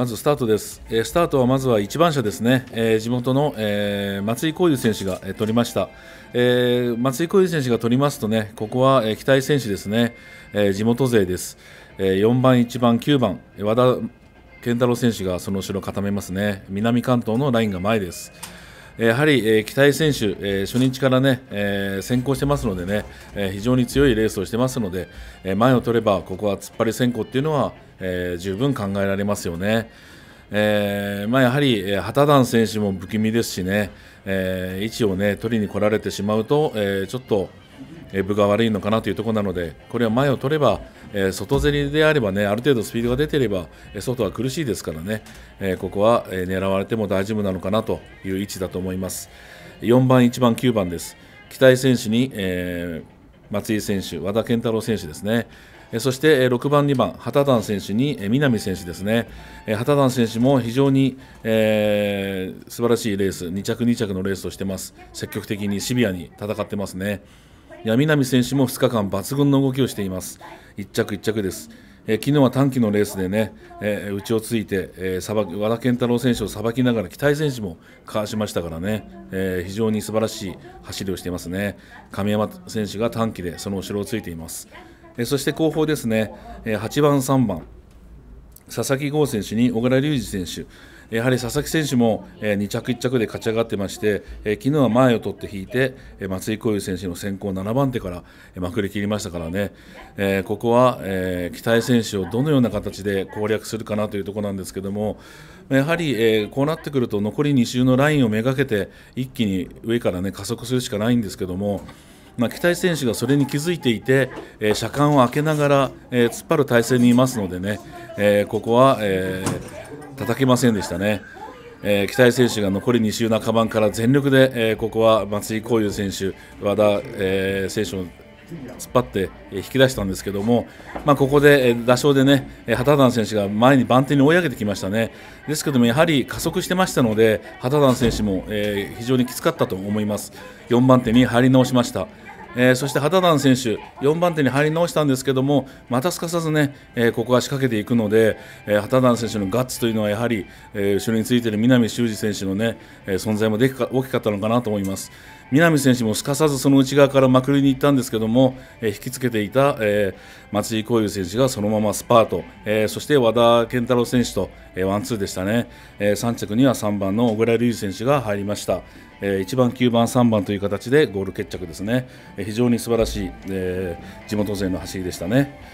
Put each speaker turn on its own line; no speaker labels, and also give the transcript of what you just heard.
まずスタートです、えー、スタートはまずは1番車ですね、えー、地元の、えー、松井浩祐選手が、えー、取りました、えー、松井浩祐選手が取りますとねここは、えー、期待選手ですね、えー、地元勢です、えー、4番、1番、9番和田健太郎選手がその後ろ固めますね南関東のラインが前ですやはり、えー、北井選手、えー、初日からね、えー、先行してますのでね、えー、非常に強いレースをしてますので、えー、前を取ればここは突っ張り先行っていうのは、えー、十分考えられますよね。えーまあ、やはり旗団選手も不気味ですしね、えー、位置を、ね、取りに来られてしまうと、えー、ちょっと分が悪いのかなというところなのでこれは前を取れば、え外競りであればね、ある程度スピードが出ていれば、外は苦しいですからね、えここは狙われても大丈夫なのかなという位置だと思います。4番、1番、9番です。期待選手に、え松井選手、和田健太郎選手ですね。そして6番、2番、畑田選手に南選手ですね、畑田選手も非常に、えー、素晴らしいレース、2着、2着のレースをしてます、積極的にシビアに戦ってますね。闇波選手も2日間抜群の動きをしています1着1着です、えー、昨日は短期のレースでね、えー、内をついて、えー、和田健太郎選手をさばきながら期待選手もかわしましたからね、えー、非常に素晴らしい走りをしていますね亀山選手が短期でその後ろをついています、えー、そして後方ですね、えー、8番3番佐々木剛選手に小倉隆二選手やはり佐々木選手も2着1着で勝ち上がってまして昨日は前を取って引いて松井小雄選手の先行7番手からまくりきりましたからねここは北待選手をどのような形で攻略するかなというところなんですけどもやはりこうなってくると残り2周のラインをめがけて一気に上からね加速するしかないんですけども。まあ、北井選手がそれに気づいていて、えー、車間を空けながら、えー、突っ張る体勢にいますのでね、えー、ここは、えー叩けませんでしたね。えー、北井選手が残り2周半ばから全力で、えー、ここは松井幸雄選手、和田、えー、選手を突っ張って引き出したんですけども、まあ、ここで打賞でね旗壇選手が前に番手に追い上げてきましたねですけどもやはり加速してましたので旗壇選手も、え非常にきつかったと思います4番手に入り直しました。えー、そして畑田選手4番手に入り直したんですけどもまたすかさずね、えー、ここは仕掛けていくので、えー、畑田選手のガッツというのはやはり、え後ろについている南修二選手のね、え存在もでか大きかったのかなと思います南選手もすかさずその内側からまくりに行ったんですけども、え引きつけていた、え松井光雄選手がそのままスパート、えそして和田健太郎選手と、えワンツーでしたね、え3着には3番の小倉瑠唯選手が入りました。1番、9番、3番という形でゴール決着ですね、非常に素晴らしい、地元勢の走りでしたね。